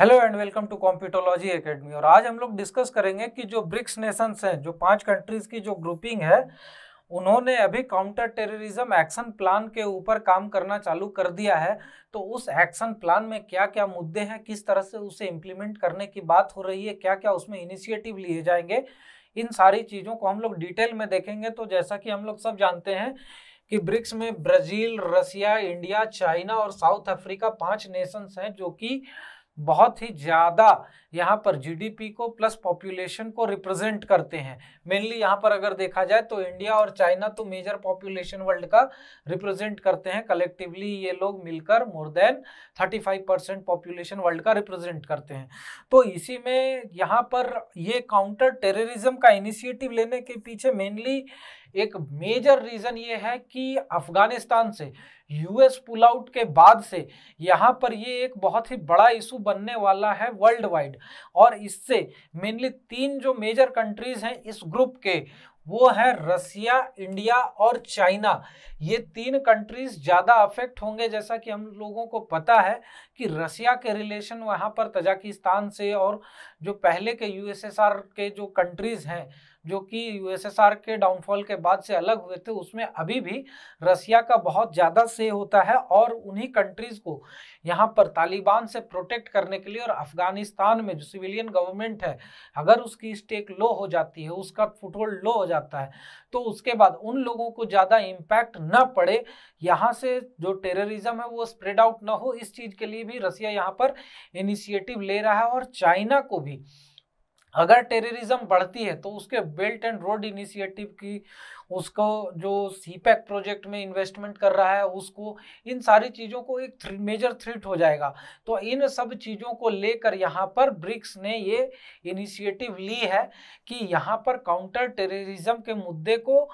hello and welcome to Computology Academy और आज हम लोग डिस्कस करेंगे कि जो ब्रिक्स नेशंस हैं जो पांच कंट्रीज की जो ग्रुपिंग है उन्होंने अभी काउंटर टेररिज्म एक्शन प्लान के ऊपर काम करना चालू कर दिया है तो उस एक्शन प्लान में क्या क्या मुद्दे हैं किस तरह से उसे इम्प्लीमेंट करने की बात हो रही है क्या क्या उसमें इनिशिएटिव लिए जाएंगे इन सारी चीज़ों को हम लोग डिटेल में देखेंगे तो जैसा कि हम लोग सब जानते हैं कि ब्रिक्स में ब्राज़ील रसिया इंडिया चाइना और साउथ अफ्रीका पाँच नेशंस हैं जो कि बहुत ही ज़्यादा यहाँ पर जीडीपी को प्लस पॉपुलेशन को रिप्रेजेंट करते हैं मेनली यहाँ पर अगर देखा जाए तो इंडिया और चाइना तो मेजर पॉपुलेशन वर्ल्ड का रिप्रेजेंट करते हैं कलेक्टिवली ये लोग मिलकर more than 35 percent population world का रिप्रेजेंट करते हैं तो इसी में यहाँ पर ये काउंटर टेररिज्म का इनिशिएटिव लेने के पीछे मेनली एक मेजर रीजन ये है कि अफगानिस्तान से यूएस पुल आउट के बाद से यहाँ पर ये एक बहुत ही बड़ा इशू बनने वाला है वर्ल्ड वाइड और इससे मेनली तीन जो मेजर कंट्रीज हैं इस ग्रुप के वो है रसिया इंडिया और चाइना ये तीन कंट्रीज ज़्यादा अफेक्ट होंगे जैसा कि हम लोगों को पता है कि रसिया के रिलेशन वहाँ पर तजाकिस्तान से और जो पहले के यूएसएसआर के जो कंट्रीज़ हैं जो कि यूएसएसआर के डाउनफॉल के बाद से अलग हुए थे उसमें अभी भी रसिया का बहुत ज़्यादा से होता है और उन्हीं कंट्रीज़ को यहाँ पर तालिबान से प्रोटेक्ट करने के लिए और अफगानिस्तान में जो सिविलियन गवर्नमेंट है अगर उसकी स्टेक लो हो जाती है उसका फुटहोल्ड लो हो जाता है तो उसके बाद उन लोगों को ज़्यादा इम्पैक्ट न पड़े यहाँ से जो टेररिज्म है वो स्प्रेड आउट ना हो इस चीज़ के लिए भी रसिया यहाँ पर इनिशिएटिव ले रहा है और चाइना को भी अगर टेररिज्म बढ़ती है तो उसके बेल्ट एंड रोड इनिशिएटिव की उसको जो सीपैक प्रोजेक्ट में इन्वेस्टमेंट कर रहा है उसको इन सारी चीज़ों को एक थ्री, मेजर थ्रेट हो जाएगा तो इन सब चीज़ों को लेकर यहाँ पर ब्रिक्स ने ये इनिशिएटिव ली है कि यहाँ पर काउंटर टेररिज्म के मुद्दे को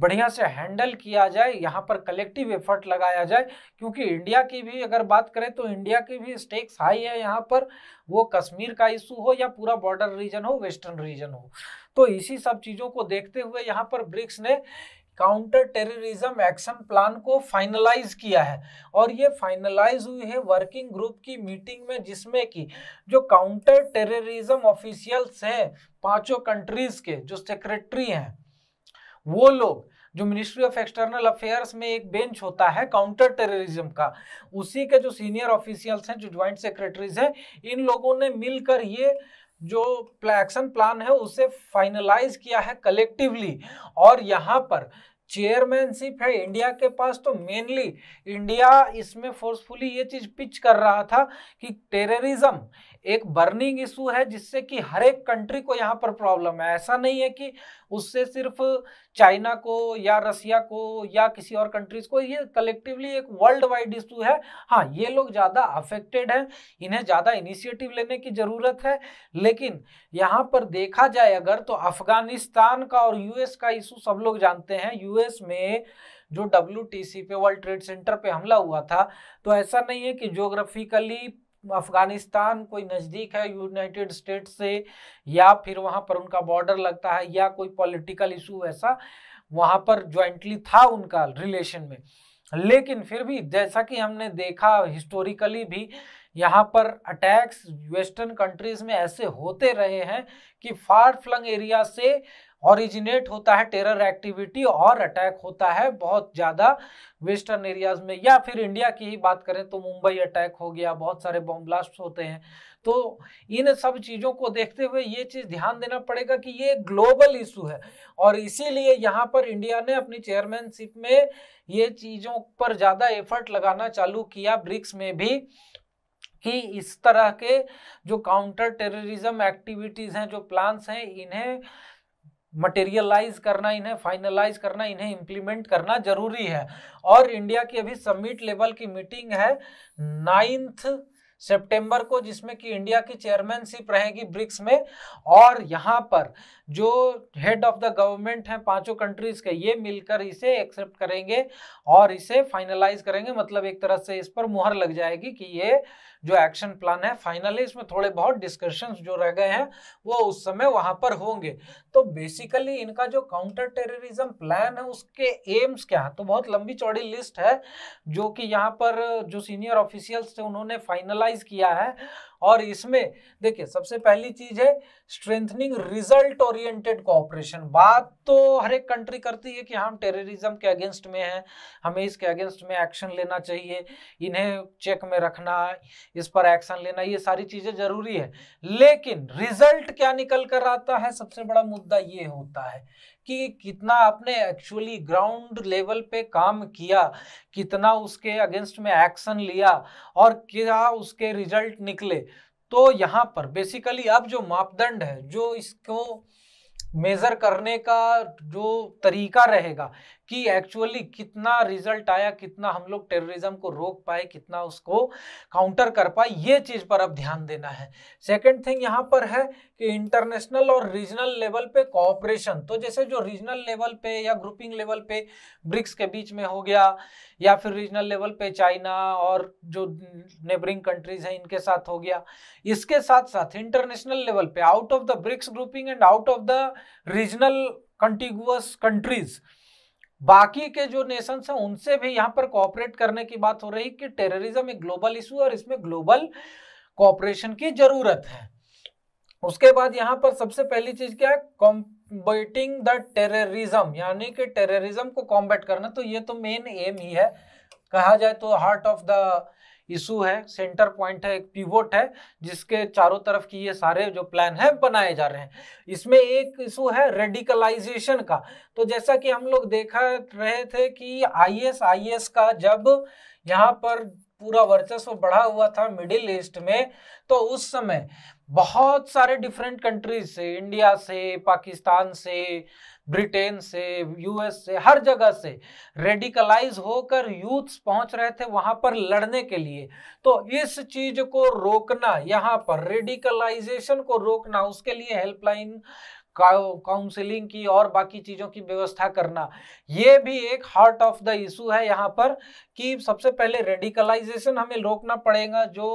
बढ़िया से हैंडल किया जाए यहाँ पर कलेक्टिव एफर्ट लगाया जाए क्योंकि इंडिया की भी अगर बात करें तो इंडिया की भी स्टेक्स हाई है यहाँ पर वो कश्मीर का इशू हो या पूरा बॉर्डर रीजन हो वेस्टर्न रीजन हो तो इसी सब चीज़ों को देखते हुए यहाँ पर ब्रिक्स ने काउंटर टेररिज्म एक्शन प्लान को फाइनलाइज किया है और ये फाइनलाइज हुई है वर्किंग ग्रुप की मीटिंग में जिसमें कि जो काउंटर टेररिज्म ऑफिशियल्स हैं पांचों कंट्रीज के जो सेक्रेटरी हैं वो लोग जो मिनिस्ट्री ऑफ एक्सटर्नल अफेयर्स में एक बेंच होता है काउंटर टेररिज्म का उसी के जो सीनियर ऑफिशियल्स हैं जो ज्वाइंट सेक्रेटरीज हैं इन लोगों ने मिलकर ये जो एक्शन प्लान है उसे फाइनलाइज किया है कलेक्टिवली और यहाँ पर चेयरमैनशिप है इंडिया के पास तो मेनली इंडिया इसमें फोर्सफुली ये चीज पिच कर रहा था कि टेररिज्म एक बर्निंग इशू है जिससे कि हर एक कंट्री को यहाँ पर प्रॉब्लम है ऐसा नहीं है कि उससे सिर्फ चाइना को या रसिया को या किसी और कंट्रीज को ये कलेक्टिवली एक वर्ल्ड वाइड इशू है हाँ ये लोग ज़्यादा अफेक्टेड हैं इन्हें ज़्यादा इनिशिएटिव लेने की ज़रूरत है लेकिन यहाँ पर देखा जाए अगर तो अफगानिस्तान का और यूएस का इशू सब लोग जानते हैं यूएस में जो डब्ल्यू पे वर्ल्ड ट्रेड सेंटर पे हमला हुआ था तो ऐसा नहीं है कि जोग्राफिकली अफगानिस्तान कोई नज़दीक है यूनाइटेड स्टेट से या फिर वहाँ पर उनका बॉर्डर लगता है या कोई पॉलिटिकल इशू ऐसा वहाँ पर ज्वाइंटली था उनका रिलेशन में लेकिन फिर भी जैसा कि हमने देखा हिस्टोरिकली भी यहाँ पर अटैक्स वेस्टर्न कंट्रीज में ऐसे होते रहे हैं कि फार फ्लंग एरिया से ऑरिजिनेट होता है टेरर एक्टिविटी और अटैक होता है बहुत ज़्यादा वेस्टर्न एरियाज में या फिर इंडिया की ही बात करें तो मुंबई अटैक हो गया बहुत सारे बॉम्ब ब्लास्ट होते हैं तो इन सब चीज़ों को देखते हुए ये चीज़ ध्यान देना पड़ेगा कि ये ग्लोबल इशू है और इसीलिए यहाँ पर इंडिया ने अपनी चेयरमैनशिप में ये चीज़ों पर ज़्यादा एफर्ट लगाना चालू किया ब्रिक्स में भी कि इस तरह के जो काउंटर टेररिज्म एक्टिविटीज़ हैं जो प्लान्स हैं इन्हें मटेरियलाइज करना इन्हें फाइनलाइज करना इन्हें इम्प्लीमेंट करना जरूरी है और इंडिया की अभी समिट लेवल की मीटिंग है नाइन्थ सितंबर को जिसमें कि इंडिया की चेयरमैनशिप रहेगी ब्रिक्स में और यहाँ पर जो हेड ऑफ द गवर्नमेंट हैं पांचों कंट्रीज के ये मिलकर इसे एक्सेप्ट करेंगे और इसे फाइनलाइज करेंगे मतलब एक तरह से इस पर मुहर लग जाएगी कि ये जो एक्शन प्लान है फाइनली इसमें थोड़े बहुत डिस्कशंस जो रह गए हैं वो उस समय वहां पर होंगे तो बेसिकली इनका जो काउंटर टेररिज्म प्लान है उसके एम्स क्या तो बहुत लंबी चौड़ी लिस्ट है जो कि यहाँ पर जो सीनियर ऑफिशियल्स थे उन्होंने फाइनलाइज किया है और इसमें देखिए सबसे पहली चीज है स्ट्रेंथनिंग रिजल्ट ओरिएंटेड कोऑपरेशन बात तो हर एक कंट्री करती है कि हम हाँ, टेररिज्म के अगेंस्ट में हैं हमें इसके अगेंस्ट में एक्शन लेना चाहिए इन्हें चेक में रखना इस पर एक्शन लेना ये सारी चीजें जरूरी है लेकिन रिजल्ट क्या निकल कर आता है सबसे बड़ा मुद्दा ये होता है कि कितना आपने एक्चुअली ग्राउंड लेवल पे काम किया कितना उसके अगेंस्ट में एक्शन लिया और क्या उसके रिजल्ट निकले तो यहाँ पर बेसिकली अब जो मापदंड है जो इसको मेज़र करने का जो तरीका रहेगा कि एक्चुअली कितना रिजल्ट आया कितना हम लोग टेररिज्म को रोक पाए कितना उसको काउंटर कर पाए ये चीज़ पर अब ध्यान देना है सेकंड थिंग यहाँ पर है कि इंटरनेशनल और रीजनल लेवल पे कॉपरेशन तो जैसे जो रीजनल लेवल पे या ग्रुपिंग लेवल पे ब्रिक्स के बीच में हो गया या फिर रीजनल लेवल पे चाइना और जो नेबरिंग कंट्रीज हैं इनके साथ हो गया इसके साथ साथ इंटरनेशनल लेवल पे out of the BRICS grouping and out of the regional contiguous countries बाकी के जो नेशन है उनसे भी यहाँ पर कॉपरेट करने की बात हो रही कि टेररिज्म एक ग्लोबल इशू और इसमें ग्लोबल कॉपरेशन की जरूरत है उसके बाद यहाँ पर सबसे पहली चीज क्या है कॉम्बेटिंग द टेररिज्म यानी कि टेररिज्म को कॉम्बेट करना तो ये तो मेन एम ही है कहा जाए तो हार्ट ऑफ द इशू है सेंटर पॉइंट है एक पिवोट है जिसके चारों तरफ की ये सारे जो प्लान है बनाए जा रहे हैं इसमें एक इशू है रेडिकलाइजेशन का तो जैसा कि हम लोग देखा रहे थे कि आई एस का जब यहाँ पर पूरा वर्चस्व बढ़ा हुआ था मिडिल ईस्ट में तो उस समय बहुत सारे डिफरेंट कंट्रीज से इंडिया से पाकिस्तान से ब्रिटेन से यूएस से हर जगह से रेडिकलाइज होकर यूथ्स पहुंच रहे थे वहां पर लड़ने के लिए तो इस चीज को रोकना यहां पर रेडिकलाइजेशन को रोकना उसके लिए हेल्पलाइन काउंसलिंग की और बाकी चीज़ों की व्यवस्था करना ये भी एक हार्ट ऑफ द इशू है यहाँ पर कि सबसे पहले रेडिकलाइजेशन हमें रोकना पड़ेगा जो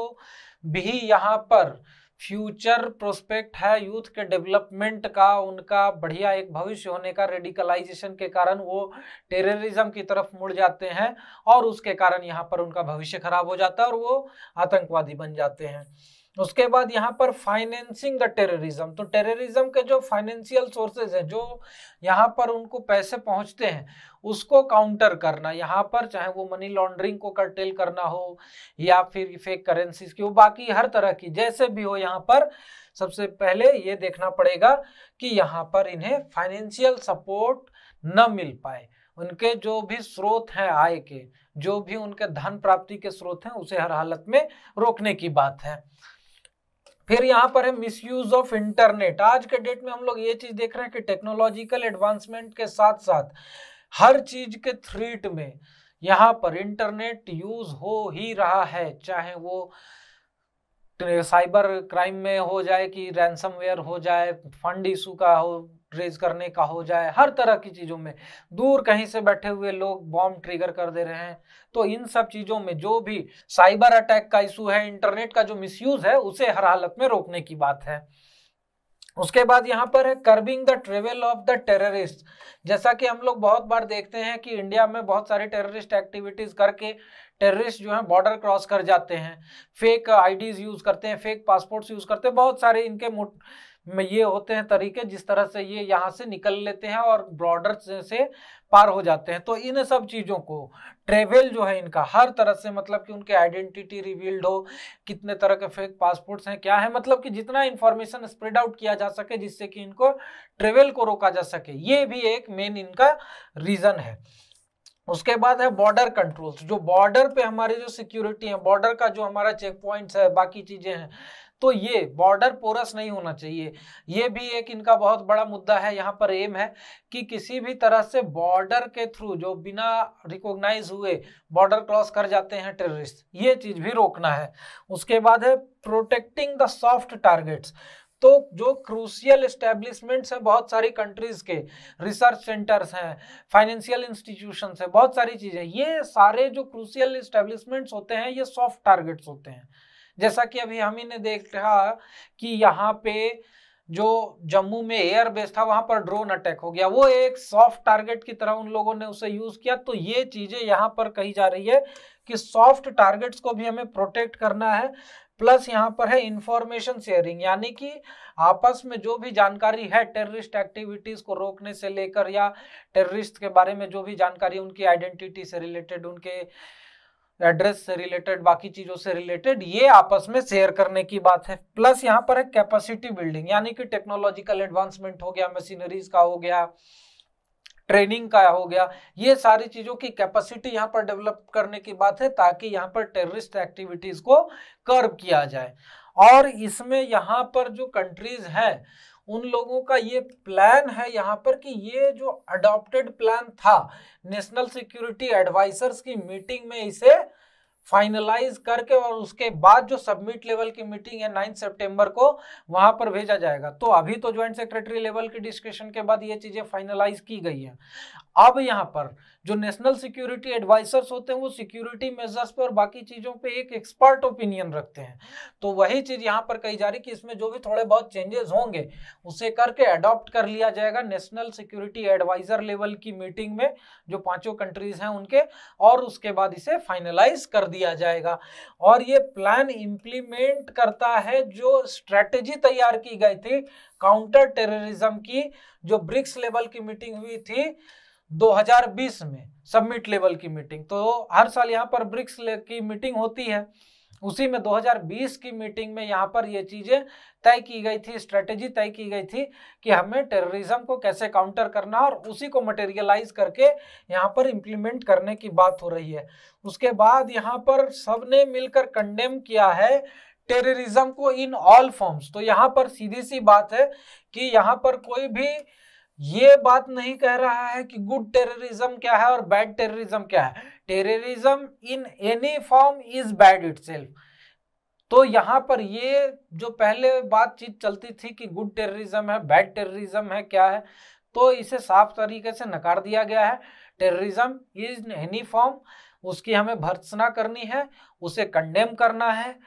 भी यहाँ पर फ्यूचर प्रोस्पेक्ट है यूथ के डेवलपमेंट का उनका बढ़िया एक भविष्य होने का रेडिकलाइजेशन के कारण वो टेररिज्म की तरफ मुड़ जाते हैं और उसके कारण यहाँ पर उनका भविष्य खराब हो जाता है और वो आतंकवादी बन जाते हैं उसके बाद यहाँ पर फाइनेंसिंग द टेररिज्म तो टेररिज्म के जो फाइनेंशियल सोर्सेज हैं जो यहाँ पर उनको पैसे पहुँचते हैं उसको काउंटर करना यहाँ पर चाहे वो मनी लॉन्ड्रिंग को कर्टेल करना हो या फिर फेक करेंसीज की हो बाकी हर तरह की जैसे भी हो यहाँ पर सबसे पहले ये देखना पड़ेगा कि यहाँ पर इन्हें फाइनेंशियल सपोर्ट न मिल पाए उनके जो भी स्रोत हैं आय के जो भी उनके धन प्राप्ति के स्रोत हैं उसे हर हालत में रोकने की बात है फिर यहाँ पर है मिसयूज ऑफ इंटरनेट आज के डेट में हम लोग ये चीज देख रहे हैं कि टेक्नोलॉजिकल एडवांसमेंट के साथ साथ हर चीज के थ्रीट में यहाँ पर इंटरनेट यूज हो ही रहा है चाहे वो साइबर क्राइम में हो जाए कि रैनसम हो जाए फंड इशू का हो रेज करने का हो जाए हर तरह की चीज़ों में दूर कहीं से बैठे हुए लोग बॉम्ब ट्रिगर कर दे रहे हैं तो इन सब चीज़ों में जो भी साइबर अटैक का इशू है इंटरनेट का जो मिसयूज है उसे हर हालत में रोकने की बात है उसके बाद यहाँ पर है curbing the travel of the terrorist जैसा कि हम लोग बहुत बार देखते हैं कि इंडिया में बहुत सारे टेररिस्ट एक्टिविटीज़ करके टेररिस्ट जो है बॉर्डर क्रॉस कर जाते हैं फेक आईडीज यूज़ करते हैं फेक पासपोर्ट्स यूज़ करते हैं बहुत सारे इनके मोट में ये होते हैं तरीके जिस तरह से ये यहाँ से निकल लेते हैं और बॉर्डर से पार हो जाते हैं तो इन सब चीज़ों को ट्रेवल जो है इनका हर तरह से मतलब कि उनके आइडेंटिटी रिवील्ड हो कितने तरह के फेक पासपोर्ट्स हैं क्या है मतलब कि जितना इन्फॉर्मेशन स्प्रेड आउट किया जा सके जिससे कि इनको ट्रेवल को रोका जा सके ये भी एक मेन इनका रीज़न है उसके बाद है बॉर्डर कंट्रोल्स जो बॉर्डर पे हमारे जो सिक्योरिटी है बॉर्डर का जो हमारा चेक पॉइंट्स है बाकी चीज़ें हैं तो ये बॉर्डर पोरस नहीं होना चाहिए ये भी एक इनका बहुत बड़ा मुद्दा है यहाँ पर एम है कि किसी भी तरह से बॉर्डर के थ्रू जो बिना रिकॉग्नाइज हुए बॉर्डर क्रॉस कर जाते हैं टेररिस्ट ये चीज भी रोकना है उसके बाद है प्रोटेक्टिंग द सॉफ्ट टारगेट्स तो जो क्रूशियल इस्टेब्लिशमेंट्स हैं बहुत सारी कंट्रीज़ के रिसर्च सेंटर्स हैं फाइनेंशियल इंस्टीट्यूशन हैं बहुत सारी चीज़ें ये सारे जो क्रूशियल इस्टेब्लिशमेंट्स होते हैं ये सॉफ्ट टारगेट्स होते हैं जैसा कि अभी हम ही ने देखा कि यहाँ पे जो जम्मू में एयर बेस था वहां पर ड्रोन अटैक हो गया वो एक सॉफ्ट टारगेट की तरह उन लोगों ने उसे यूज किया तो ये चीजें यहाँ पर कही जा रही है कि सॉफ्ट टारगेट्स को भी हमें प्रोटेक्ट करना है प्लस यहाँ पर है इंफॉर्मेशन शेयरिंग यानी कि आपस में जो भी जानकारी है टेररिस्ट एक्टिविटीज़ को रोकने से लेकर या टेररिस्ट के बारे में जो भी जानकारी उनकी आइडेंटिटी से रिलेटेड उनके एड्रेस से रिलेटेड बाकी चीजों से रिलेटेड ये आपस में शेयर करने की बात है प्लस यहाँ पर है कैपेसिटी बिल्डिंग यानी कि टेक्नोलॉजिकल एडवांसमेंट हो गया मशीनरीज का हो गया ट्रेनिंग का हो गया ये सारी चीजों की कैपेसिटी यहाँ पर डेवलप करने की बात है ताकि यहाँ पर टेररिस्ट एक्टिविटीज को कर्व किया जाए और इसमें यहाँ पर जो कंट्रीज हैं उन लोगों का ये प्लान है यहाँ पर कि ये जो अडॉप्टेड प्लान था नेशनल सिक्योरिटी एडवाइजर्स की मीटिंग में इसे फाइनलाइज करके और उसके बाद जो सबमिट लेवल की मीटिंग है नाइन्थ सितंबर को वहां पर भेजा जाएगा तो अभी तो ज्वाइंट सेक्रेटरी लेवल की डिस्कशन के बाद ये चीजें फाइनलाइज की गई है अब यहाँ पर जो नेशनल सिक्योरिटी एडवाइजर्स होते हैं वो सिक्योरिटी मेजर्स पे और बाकी चीज़ों पे एक एक्सपर्ट ओपिनियन रखते हैं तो वही चीज़ यहाँ पर कही जा रही कि इसमें जो भी थोड़े बहुत चेंजेस होंगे उसे करके अडॉप्ट कर लिया जाएगा नेशनल सिक्योरिटी एडवाइजर लेवल की मीटिंग में जो पाँचों कंट्रीज हैं उनके और उसके बाद इसे फाइनलाइज कर दिया जाएगा और ये प्लान इम्प्लीमेंट करता है जो स्ट्रेटेजी तैयार की गई थी काउंटर टेररिज्म की जो ब्रिक्स लेवल की मीटिंग हुई थी 2020 में सबमिट लेवल की मीटिंग तो हर साल यहाँ पर ब्रिक्स की मीटिंग होती है उसी में 2020 की मीटिंग में यहाँ पर ये चीज़ें तय की गई थी स्ट्रेटेजी तय की गई थी कि हमें टेररिज्म को कैसे काउंटर करना और उसी को मटेरियलाइज करके यहाँ पर इम्प्लीमेंट करने की बात हो रही है उसके बाद यहाँ पर सबने मिलकर कंडेम किया है टेररिज्म को इन ऑल फॉर्म्स तो यहाँ पर सीधी सी बात है कि यहाँ पर कोई भी ये बात नहीं कह रहा है कि गुड टेररिज्म क्या है और बैड टेररिज्म क्या है terrorism in any form is bad it तो यहाँ पर ये जो पहले बातचीत चलती थी कि गुड टेररिज्म है बैड टेररिज्म है क्या है तो इसे साफ तरीके से नकार दिया गया है टेररिज्म इज एनी फॉर्म उसकी हमें भर्सना करनी है उसे कंडेम करना है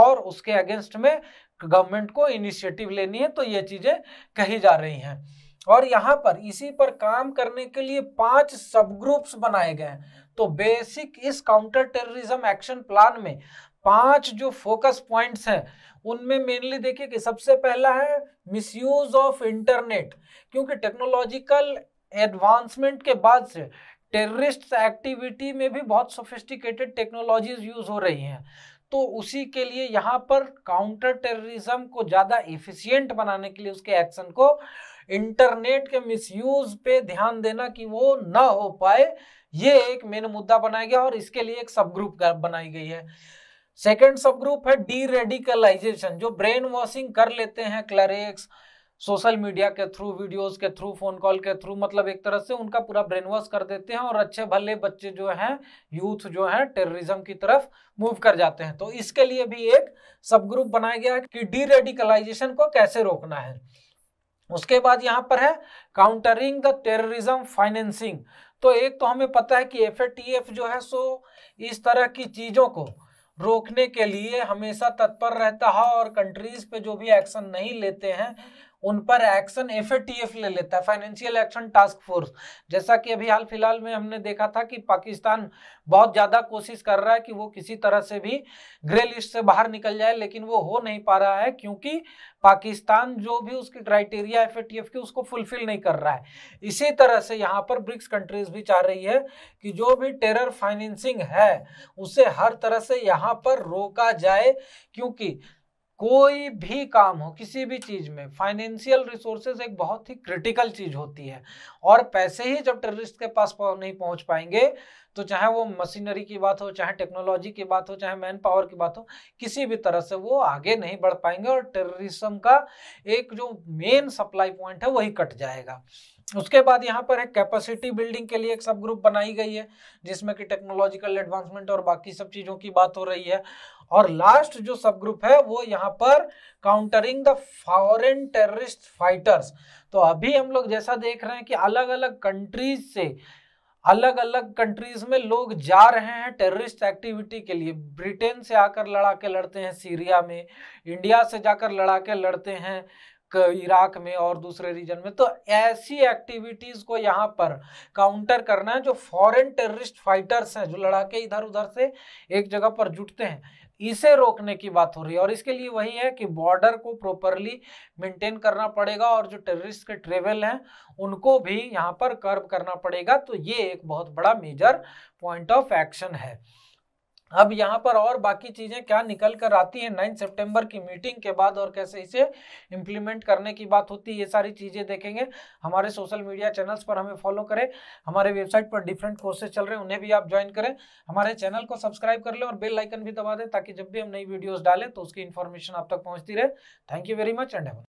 और उसके अगेंस्ट में गवर्नमेंट को इनिशिएटिव लेनी है तो ये चीज़ें कही जा रही हैं और यहाँ पर इसी पर काम करने के लिए पांच सब ग्रुप्स बनाए गए हैं तो बेसिक इस काउंटर टेररिज्म एक्शन प्लान में पांच जो फोकस पॉइंट्स हैं उनमें मेनली देखिए कि सबसे पहला है मिसयूज ऑफ इंटरनेट क्योंकि टेक्नोलॉजिकल एडवांसमेंट के बाद से टेररिस्ट एक्टिविटी में भी बहुत सोफिस्टिकेटेड टेक्नोलॉजीज यूज हो रही हैं तो उसी के लिए यहाँ पर काउंटर टेररिज्म को ज़्यादा एफिशिएंट बनाने के लिए उसके एक्शन को इंटरनेट के मिसयूज पे ध्यान देना कि वो ना हो पाए ये एक मेन मुद्दा बनाया गया और इसके लिए एक सब ग्रुप बनाई गई है सेकेंड सब ग्रुप है डी रेडिकलाइजेशन जो ब्रेन वॉशिंग कर लेते हैं क्लरिक्स सोशल मीडिया के थ्रू वीडियोस के थ्रू फोन कॉल के थ्रू मतलब एक तरह से उनका पूरा ब्रेन वॉश कर देते हैं और अच्छे भले बच्चे जो हैं यूथ जो हैं टेररिज्म की तरफ मूव कर जाते हैं तो इसके लिए भी एक सब ग्रुप बनाया गया कि डी रेडिकलाइजेशन को कैसे रोकना है उसके बाद यहाँ पर है काउंटरिंग द टेररिज्म फाइनेंसिंग तो एक तो हमें पता है कि एफ जो है सो इस तरह की चीज़ों को रोकने के लिए हमेशा तत्पर रहता है और कंट्रीज पे जो भी एक्शन नहीं लेते हैं उन पर एक्शन एफ ले लेता है फाइनेंशियल एक्शन टास्क फोर्स जैसा कि अभी हाल फिलहाल में हमने देखा था कि पाकिस्तान बहुत ज़्यादा कोशिश कर रहा है कि वो किसी तरह से भी ग्रे लिस्ट से बाहर निकल जाए लेकिन वो हो नहीं पा रहा है क्योंकि पाकिस्तान जो भी उसकी क्राइटेरिया एफ की उसको फुलफिल नहीं कर रहा है इसी तरह से यहाँ पर ब्रिक्स कंट्रीज भी चाह रही है कि जो भी टेरर फाइनेंसिंग है उसे हर तरह से यहाँ पर रोका जाए क्योंकि कोई भी काम हो किसी भी चीज में फाइनेंशियल रिसोर्सेज एक बहुत ही क्रिटिकल चीज होती है और पैसे ही जब टेररिस्ट के पास नहीं पहुंच पाएंगे तो चाहे वो मशीनरी की बात हो चाहे टेक्नोलॉजी की बात हो चाहे मैन पावर की बात हो किसी भी तरह से वो आगे नहीं बढ़ पाएंगे और टेररिज्म का एक जो मेन सप्लाई पॉइंट है वही कट जाएगा उसके बाद यहाँ पर है कैपेसिटी बिल्डिंग के लिए एक सब ग्रुप बनाई गई है जिसमें कि टेक्नोलॉजिकल एडवांसमेंट और बाकी सब चीज़ों की बात हो रही है और लास्ट जो सब ग्रुप है वो यहाँ पर countering the foreign terrorist fighters तो अभी हम लोग जैसा देख रहे हैं कि अलग अलग कंट्रीज से अलग अलग कंट्रीज में लोग जा रहे हैं टेररिस्ट एक्टिविटी के लिए ब्रिटेन से आकर लड़ाके लड़ते हैं सीरिया में इंडिया से जाकर लड़ाके लड़ते हैं इराक में और दूसरे रीजन में तो ऐसी एक्टिविटीज को यहाँ पर काउंटर करना है जो फॉरेन टेररिस्ट फाइटर्स हैं जो लड़ाके इधर उधर से एक जगह पर जुटते हैं इसे रोकने की बात हो रही है और इसके लिए वही है कि बॉर्डर को प्रॉपरली मेंटेन करना पड़ेगा और जो टेररिस्ट के ट्रेवल हैं उनको भी यहाँ पर कर्व करना पड़ेगा तो ये एक बहुत बड़ा मेजर पॉइंट ऑफ एक्शन है अब यहाँ पर और बाकी चीज़ें क्या निकल कर आती हैं नाइन सितंबर की मीटिंग के बाद और कैसे इसे इम्प्लीमेंट करने की बात होती है ये सारी चीज़ें देखेंगे हमारे सोशल मीडिया चैनल्स पर हमें फॉलो करें हमारे वेबसाइट पर डिफरेंट कोर्सेज चल रहे हैं उन्हें भी आप ज्वाइन करें हमारे चैनल को सब्सक्राइब कर लें और बेल लाइकन भी दबा दें ताकि जब भी हम नई वीडियोज़ डालें तो उसकी इन्फॉर्मेशन आप तक पहुँचती रहे thank you very much and